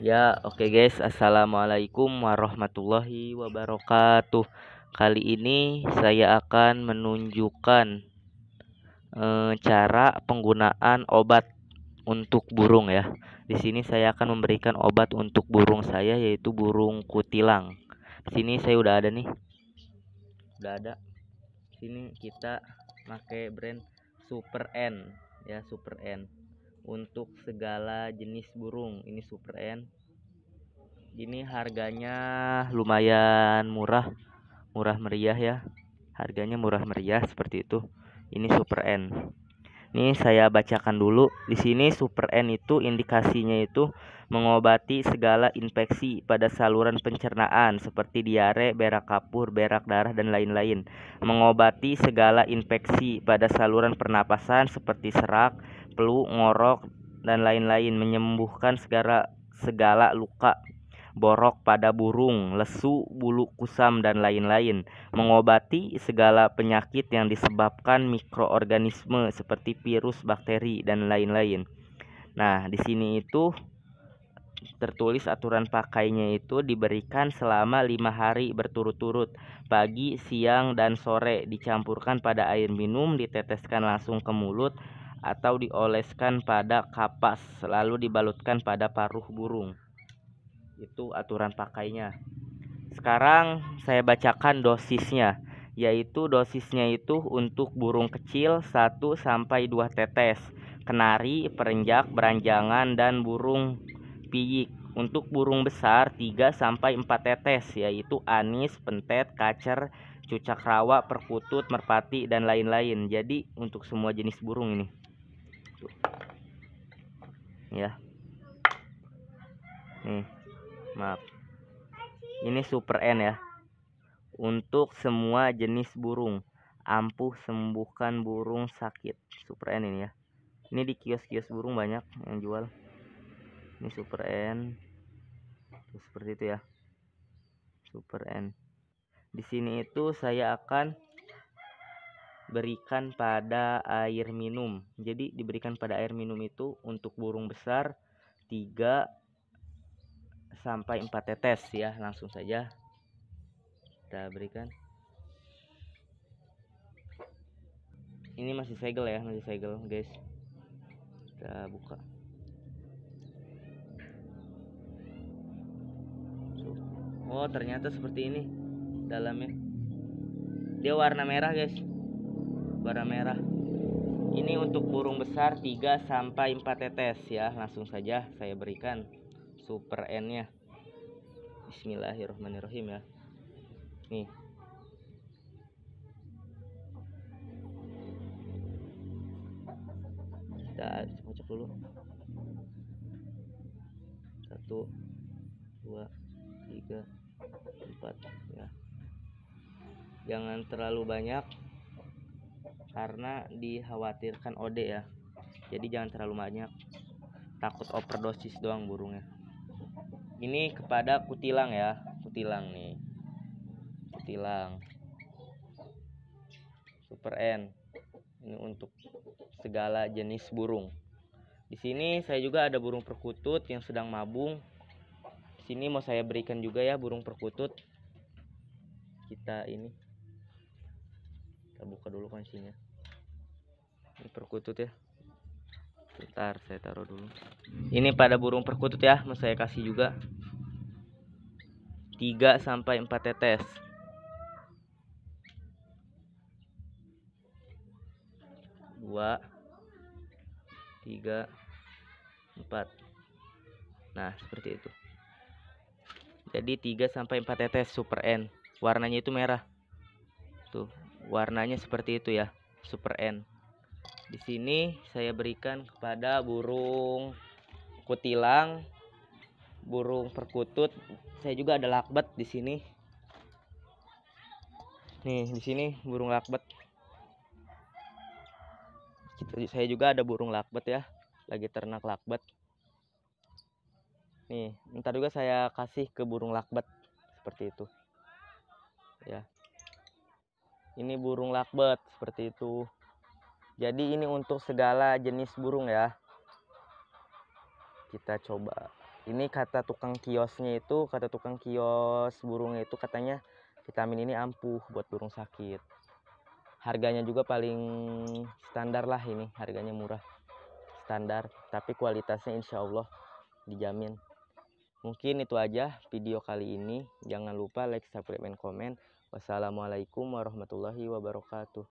Ya, oke okay guys. Assalamualaikum warahmatullahi wabarakatuh. Kali ini saya akan menunjukkan e, cara penggunaan obat untuk burung ya. Di sini saya akan memberikan obat untuk burung saya yaitu burung kutilang. Di sini saya udah ada nih. Udah ada. Di Sini kita pakai brand Super N ya, Super N untuk segala jenis burung. Ini Super N ini harganya lumayan murah murah meriah ya harganya murah meriah seperti itu ini super N ini saya bacakan dulu di sini super N itu indikasinya itu mengobati segala infeksi pada saluran pencernaan seperti diare, berak kapur, berak darah dan lain-lain. Mengobati segala infeksi pada saluran pernapasan seperti serak, flu, ngorok, dan lain-lain menyembuhkan segala segala luka borok pada burung, lesu, bulu kusam, dan lain-lain. Mengobati segala penyakit yang disebabkan mikroorganisme seperti virus, bakteri, dan lain-lain. Nah, di sini itu tertulis aturan pakainya itu diberikan selama lima hari berturut-turut pagi, siang, dan sore dicampurkan pada air minum diteteskan langsung ke mulut atau dioleskan pada kapas lalu dibalutkan pada paruh burung itu aturan pakainya. Sekarang saya bacakan dosisnya, yaitu dosisnya itu untuk burung kecil 1 sampai 2 tetes, kenari, perenjak, beranjangan dan burung piyik. Untuk burung besar 3 sampai 4 tetes yaitu anis, pentet, kacer, cucak rawa, perkutut, merpati dan lain-lain. Jadi untuk semua jenis burung ini. Tuh. Ya. Nih maaf ini super N ya untuk semua jenis burung ampuh sembuhkan burung sakit super N ini ya ini di kios-kios burung banyak yang jual ini super N seperti itu ya super N di sini itu saya akan berikan pada air minum jadi diberikan pada air minum itu untuk burung besar 3 sampai 4 tetes ya langsung saja kita berikan ini masih segel ya masih segel guys kita buka oh ternyata seperti ini dalamnya dia warna merah guys warna merah ini untuk burung besar 3 sampai 4 tetes ya langsung saja saya berikan super N nya Bismillahirrahmanirrahim ya nih kita cocok dulu satu dua tiga empat ya jangan terlalu banyak karena dikhawatirkan ode ya jadi jangan terlalu banyak takut overdosis doang burungnya ini kepada kutilang ya kutilang nih kutilang super n ini untuk segala jenis burung di sini saya juga ada burung perkutut yang sedang mabung di sini mau saya berikan juga ya burung perkutut kita ini kita buka dulu kuncinya ini perkutut ya Bentar, saya taruh dulu. Hmm. Ini pada burung perkutut ya, mau saya kasih juga. 3 sampai 4 tetes. dua tiga empat nah seperti itu jadi 3 sampai 4 tetes super N warnanya itu merah tuh warnanya seperti itu ya super N di sini saya berikan kepada burung kutilang, burung perkutut. Saya juga ada lakbet di sini. Nih, di sini burung lakbet. Gitu, saya juga ada burung lakbet ya, lagi ternak lakbet. Nih, ntar juga saya kasih ke burung lakbet seperti itu. Ya. Ini burung lakbet seperti itu. Jadi ini untuk segala jenis burung ya. Kita coba. Ini kata tukang kiosnya itu, kata tukang kios burungnya itu katanya vitamin ini ampuh buat burung sakit. Harganya juga paling standar lah ini, harganya murah. Standar, tapi kualitasnya insya Allah dijamin. Mungkin itu aja video kali ini. Jangan lupa like, subscribe, dan komen. Wassalamualaikum warahmatullahi wabarakatuh.